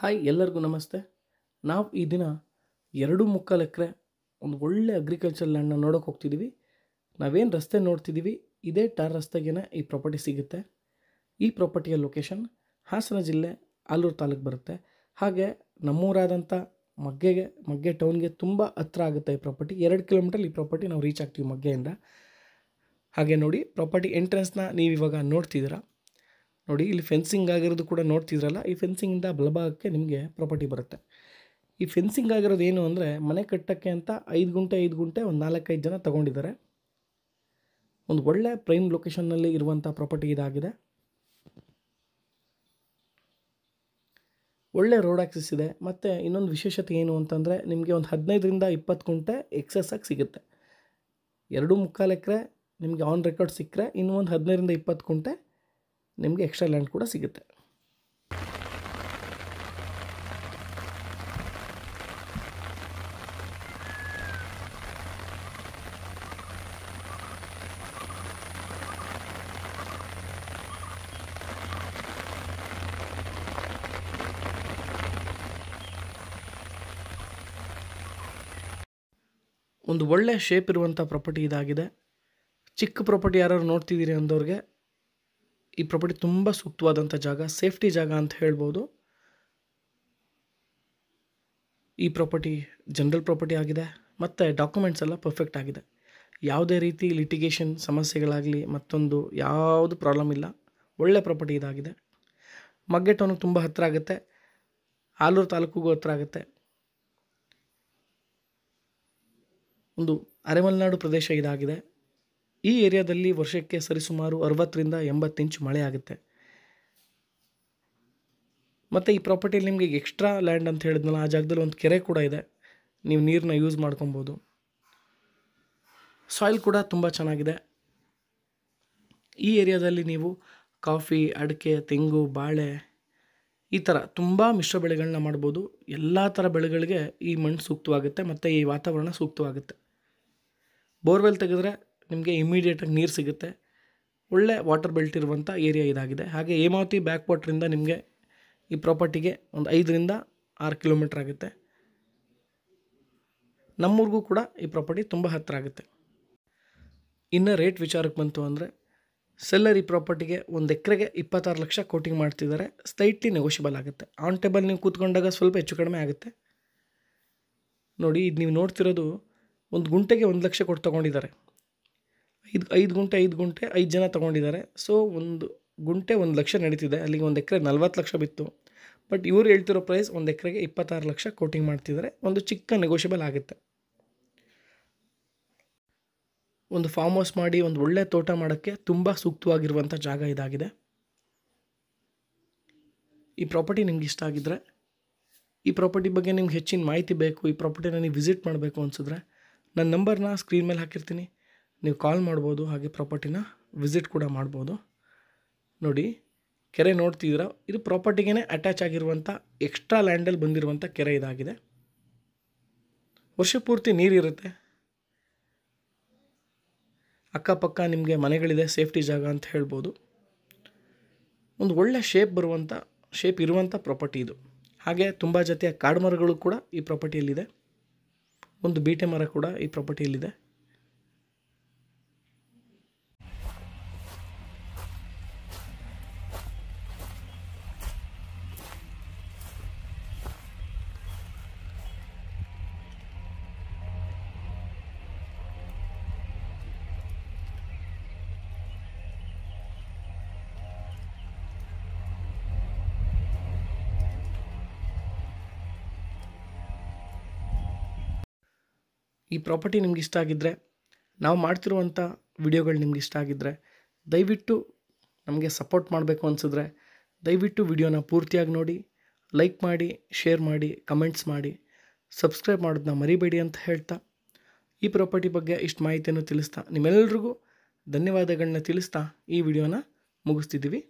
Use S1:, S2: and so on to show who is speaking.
S1: hi ಎಲ್ಲರಿಗೂ ನಮಸ್ತೆ ನಾವು ಈ ದಿನ ಎರಡು ಮುಕ್ಕಾಲು ಎಕರೆ ಒಂದು ಒಳ್ಳೆ ಅಗ್ರಿಕಲ್ಚರ್ ಲ್ಯಾಂಡ್ನ ನೋಡೋಕೆ ಹೋಗ್ತಿದ್ದೀವಿ ನಾವೇನು ರಸ್ತೆ ನೋಡ್ತಿದ್ದೀವಿ ಇದೇ ಟಾರ್ ರಸ್ತೆಗೇನೆ ಈ ಪ್ರಾಪರ್ಟಿ ಸಿಗುತ್ತೆ ಈ ಪ್ರಾಪರ್ಟಿಯ ಲೊಕೇಶನ್ ಹಾಸನ ಜಿಲ್ಲೆ ಆಲೂರು ತಾಲೂಕು ಬರುತ್ತೆ ಹಾಗೆ ನಮ್ಮೂರಾದಂಥ ಮಗ್ಗೆಗೆ ಮಗ್ಗೆ ಟೌನ್ಗೆ ತುಂಬ ಹತ್ರ ಆಗುತ್ತೆ ಈ ಪ್ರಾಪರ್ಟಿ ಎರಡು ಕಿಲೋಮೀಟರ್ ಈ ಪ್ರಾಪರ್ಟಿ ನಾವು ರೀಚ್ ಆಗ್ತೀವಿ ಮಗ್ಗೆಯಿಂದ ಹಾಗೆ ನೋಡಿ ಪ್ರಾಪರ್ಟಿ ಎಂಟ್ರೆನ್ಸ್ನ ನೀವು ಇವಾಗ ನೋಡ್ತಿದ್ದೀರಾ ನೋಡಿ ಇಲ್ಲಿ ಫೆನ್ಸಿಂಗ್ ಆಗಿರೋದು ಕೂಡ ನೋಡ್ತಿದ್ರಲ್ಲ ಈ ಫೆನ್ಸಿಂಗಿಂದ ಬಲಭಾಗಕ್ಕೆ ನಿಮಗೆ ಪ್ರಾಪರ್ಟಿ ಬರುತ್ತೆ ಈ ಫೆನ್ಸಿಂಗ್ ಆಗಿರೋದು ಏನು ಅಂದರೆ ಮನೆ ಕಟ್ಟೋಕ್ಕೆ ಅಂತ ಐದು ಗುಂಟೆ ಐದು ಗುಂಟೆ ಒಂದು ನಾಲ್ಕೈದು ಜನ ತಗೊಂಡಿದ್ದಾರೆ ಒಂದು ಒಳ್ಳೆ ಪ್ರೈಮ್ ಲೊಕೇಶನ್ನಲ್ಲಿ ಇರುವಂಥ ಪ್ರಾಪರ್ಟಿ ಇದಾಗಿದೆ ಒಳ್ಳೆ ರೋಡ್ ಆಕ್ಸಿಸ್ ಇದೆ ಮತ್ತು ಇನ್ನೊಂದು ವಿಶೇಷತೆ ಏನು ಅಂತಂದರೆ ನಿಮಗೆ ಒಂದು ಹದಿನೈದರಿಂದ ಇಪ್ಪತ್ತು ಗುಂಟೆ ಎಕ್ಸಸ್ ಆಗಿ ಸಿಗುತ್ತೆ ಎರಡು ಮುಕ್ಕಾಲು ಎಕರೆ ನಿಮಗೆ ಆನ್ ರೆಕಾರ್ಡ್ ಸಿಕ್ಕರೆ ಇನ್ನೊಂದು ಒಂದು ಹದಿನೈದರಿಂದ ಇಪ್ಪತ್ತು ಗುಂಟೆ ನಿಮಗೆ ಎಕ್ಸ್ಟ್ರಾ ಲ್ಯಾಂಡ್ ಕೂಡ ಸಿಗುತ್ತೆ ಒಂದು ಒಳ್ಳೆ ಶೇಪ್ ಇರುವಂಥ ಪ್ರಾಪರ್ಟಿ ಇದಾಗಿದೆ ಚಿಕ್ಕ ಪ್ರಾಪರ್ಟಿ ಯಾರು ನೋಡ್ತಿದ್ದೀರಿ ಅಂದವ್ರಿಗೆ ಈ ಪ್ರಾಪರ್ಟಿ ತುಂಬ ಸೂಕ್ತವಾದಂಥ ಜಾಗ ಸೇಫ್ಟಿ ಜಾಗ ಅಂತ ಹೇಳ್ಬೋದು ಈ ಪ್ರಾಪರ್ಟಿ ಜನರಲ್ ಪ್ರಾಪರ್ಟಿ ಆಗಿದೆ ಮತ್ತು ಡಾಕ್ಯುಮೆಂಟ್ಸ್ ಎಲ್ಲ ಪರ್ಫೆಕ್ಟ್ ಆಗಿದೆ ಯಾವುದೇ ರೀತಿ ಲಿಟಿಗೇಷನ್ ಸಮಸ್ಯೆಗಳಾಗಲಿ ಮತ್ತೊಂದು ಯಾವುದು ಪ್ರಾಬ್ಲಮ್ ಇಲ್ಲ ಒಳ್ಳೆ ಪ್ರಾಪರ್ಟಿ ಇದಾಗಿದೆ ಮಗ್ಗೆ ಟೌನಿಗೆ ತುಂಬ ಹತ್ತಿರ ಆಗುತ್ತೆ ಆಲೂರು ತಾಲೂಕಿಗೂ ಹತ್ತಿರ ಆಗುತ್ತೆ ಒಂದು ಅರೆಮಲ್ನಾಡು ಪ್ರದೇಶ ಇದಾಗಿದೆ ಈ ಏರಿಯಾದಲ್ಲಿ ವರ್ಷಕ್ಕೆ ಸರಿಸುಮಾರು ಅರವತ್ತರಿಂದ ಎಂಬತ್ತು ಇಂಚ್ ಮಳೆ ಆಗುತ್ತೆ ಮತ್ತು ಈ ಪ್ರಾಪರ್ಟಿಯಲ್ಲಿ ನಿಮಗೆ ಎಕ್ಸ್ಟ್ರಾ ಲ್ಯಾಂಡ್ ಅಂತ ಹೇಳಿದ್ನಲ್ಲ ಆ ಜಾಗದಲ್ಲಿ ಒಂದು ಕೆರೆ ಕೂಡ ಇದೆ ನೀವು ನೀರನ್ನ ಯೂಸ್ ಮಾಡ್ಕೊಬೋದು ಸಾಯಿಲ್ ಕೂಡ ತುಂಬ ಚೆನ್ನಾಗಿದೆ ಈ ಏರಿಯಾದಲ್ಲಿ ನೀವು ಕಾಫಿ ಅಡಿಕೆ ತೆಂಗು ಬಾಳೆ ಈ ಥರ ತುಂಬ ಮಿಶ್ರ ಬೆಳೆಗಳನ್ನ ಮಾಡ್ಬೋದು ಎಲ್ಲ ಥರ ಬೆಳೆಗಳಿಗೆ ಈ ಮಣ್ಣು ಸೂಕ್ತವಾಗುತ್ತೆ ಮತ್ತು ಈ ವಾತಾವರಣ ಸೂಕ್ತವಾಗುತ್ತೆ ಬೋರ್ವೆಲ್ ತೆಗೆದ್ರೆ ನಿಮಗೆ ಇಮ್ಮಿಡಿಯೇಟಾಗಿ ನೀರು ಸಿಗುತ್ತೆ ಒಳ್ಳೆ ವಾಟರ್ ಬೆಲ್ಟ್ ಇರುವಂಥ ಏರಿಯಾ ಇದಾಗಿದೆ ಹಾಗೆ ಹೇಮಾವತಿ ಬ್ಯಾಕ್ ವಾಟ್ರಿಂದ ನಿಮಗೆ ಈ ಪ್ರಾಪರ್ಟಿಗೆ ಒಂದು ಐದರಿಂದ ಆರು ಕಿಲೋಮೀಟ್ರ್ ಆಗುತ್ತೆ ನಮ್ಮೂರಿಗೂ ಕೂಡ ಈ ಪ್ರಾಪರ್ಟಿ ತುಂಬ ಹತ್ತಿರ ಆಗುತ್ತೆ ಇನ್ನು ರೇಟ್ ವಿಚಾರಕ್ಕೆ ಬಂತು ಅಂದರೆ ಸೆಲ್ಲರ್ ಈ ಪ್ರಾಪರ್ಟಿಗೆ ಒಂದು ಎಕರೆಗೆ ಇಪ್ಪತ್ತಾರು ಲಕ್ಷ ಕೋಟಿಂಗ್ ಮಾಡ್ತಿದ್ದಾರೆ ಸ್ಲೈಟ್ಲಿ ನೆಗೋಷಿಯಬಲ್ ಆಗುತ್ತೆ ಆನ್ ಟೇಬಲ್ ನೀವು ಕೂತ್ಕೊಂಡಾಗ ಸ್ವಲ್ಪ ಹೆಚ್ಚು ಕಡಿಮೆ ಆಗುತ್ತೆ ನೋಡಿ ಇದು ನೀವು ನೋಡ್ತಿರೋದು ಒಂದು ಗುಂಟೆಗೆ ಒಂದು ಲಕ್ಷ ಕೊಟ್ಟು ತೊಗೊಂಡಿದ್ದಾರೆ ಐದು ಐದು ಗುಂಟೆ ಐದು ಗುಂಟೆ ಐದು ಜನ ತೊಗೊಂಡಿದ್ದಾರೆ ಸೊ ಒಂದು ಗುಂಟೆ ಒಂದು ಲಕ್ಷ ನಡೀತಿದೆ ಅಲ್ಲಿಗೆ ಒಂದು ಎಕರೆ ನಲ್ವತ್ತು ಲಕ್ಷ ಬಿತ್ತು ಬಟ್ ಇವರು ಹೇಳ್ತಿರೋ ಪ್ರೈಸ್ ಒಂದು ಎಕರೆಗೆ ಇಪ್ಪತ್ತಾರು ಲಕ್ಷ ಕೋಟಿಂಗ್ ಮಾಡ್ತಿದ್ದಾರೆ ಒಂದು ಚಿಕ್ಕ ನೆಗೋಷಿಯಬಲ್ ಆಗುತ್ತೆ ಒಂದು ಫಾರ್ಮ್ ಹೌಸ್ ಮಾಡಿ ಒಂದು ಒಳ್ಳೆ ತೋಟ ಮಾಡೋಕ್ಕೆ ತುಂಬ ಸೂಕ್ತವಾಗಿರುವಂಥ ಜಾಗ ಇದಾಗಿದೆ ಈ ಪ್ರಾಪರ್ಟಿ ನಿಮ್ಗೆ ಇಷ್ಟ ಆಗಿದ್ರೆ ಈ ಪ್ರಾಪರ್ಟಿ ಬಗ್ಗೆ ನಿಮ್ಗೆ ಹೆಚ್ಚಿನ ಮಾಹಿತಿ ಬೇಕು ಈ ಪ್ರಾಪರ್ಟಿನ ನೀವು ವಿಸಿಟ್ ಮಾಡಬೇಕು ಅನ್ಸಿದ್ರೆ ನನ್ನ ನಂಬರ್ನ ಸ್ಕ್ರೀನ್ ಮೇಲೆ ಹಾಕಿರ್ತೀನಿ ನೀವು ಕಾಲ್ ಮಾಡ್ಬೋದು ಹಾಗೆ ಪ್ರಾಪರ್ಟಿನ ವಿಸಿಟ್ ಕೂಡ ಮಾಡ್ಬೋದು ನೋಡಿ ಕೆರೆ ನೋಡ್ತಿದ್ದೀರಾ ಇದು ಪ್ರಾಪರ್ಟಿಗೇನೆ ಅಟ್ಯಾಚ್ ಆಗಿರುವಂಥ ಎಕ್ಸ್ಟ್ರಾ ಲ್ಯಾಂಡಲ್ಲಿ ಬಂದಿರುವಂಥ ಕೆರೆ ಇದಾಗಿದೆ ವರ್ಷ ಪೂರ್ತಿ ನೀರಿರುತ್ತೆ ಅಕ್ಕಪಕ್ಕ ನಿಮಗೆ ಮನೆಗಳಿದೆ ಸೇಫ್ಟಿ ಜಾಗ ಅಂತ ಹೇಳ್ಬೋದು ಒಂದು ಒಳ್ಳೆ ಶೇಪ್ ಬರುವಂಥ ಶೇಪ್ ಇರುವಂಥ ಪ್ರಾಪರ್ಟಿ ಇದು ಹಾಗೆ ತುಂಬ ಜೊತೆಯ ಕಾಡು ಮರಗಳು ಕೂಡ ಈ ಪ್ರಾಪರ್ಟಿಯಲ್ಲಿದೆ ಒಂದು ಬೀಟೆ ಮರ ಕೂಡ ಈ ಪ್ರಾಪರ್ಟಿಯಲ್ಲಿದೆ ಈ ಪ್ರಾಪರ್ಟಿ ನಿಮ್ಗೆ ಇಷ್ಟ ಆಗಿದ್ದರೆ ನಾವು ಮಾಡ್ತಿರುವಂಥ ವಿಡಿಯೋಗಳು ನಿಮ್ಗೆ ಇಷ್ಟ ಆಗಿದ್ದರೆ ದಯವಿಟ್ಟು ನಮಗೆ ಸಪೋರ್ಟ್ ಮಾಡಬೇಕು ಅನಿಸಿದ್ರೆ ದಯವಿಟ್ಟು ವಿಡಿಯೋನ ಪೂರ್ತಿಯಾಗಿ ನೋಡಿ ಲೈಕ್ ಮಾಡಿ ಶೇರ್ ಮಾಡಿ ಕಮೆಂಟ್ಸ್ ಮಾಡಿ ಸಬ್ಸ್ಕ್ರೈಬ್ ಮಾಡೋದನ್ನ ಮರಿಬೇಡಿ ಅಂತ ಹೇಳ್ತಾ ಈ ಪ್ರಾಪರ್ಟಿ ಬಗ್ಗೆ ಇಷ್ಟು ಮಾಹಿತಿಯನ್ನು ತಿಳಿಸ್ತಾ ನಿಮ್ಮೆಲ್ಲರಿಗೂ ಧನ್ಯವಾದಗಳನ್ನ ತಿಳಿಸ್ತಾ ಈ ವಿಡಿಯೋನ ಮುಗಿಸ್ತಿದ್ದೀವಿ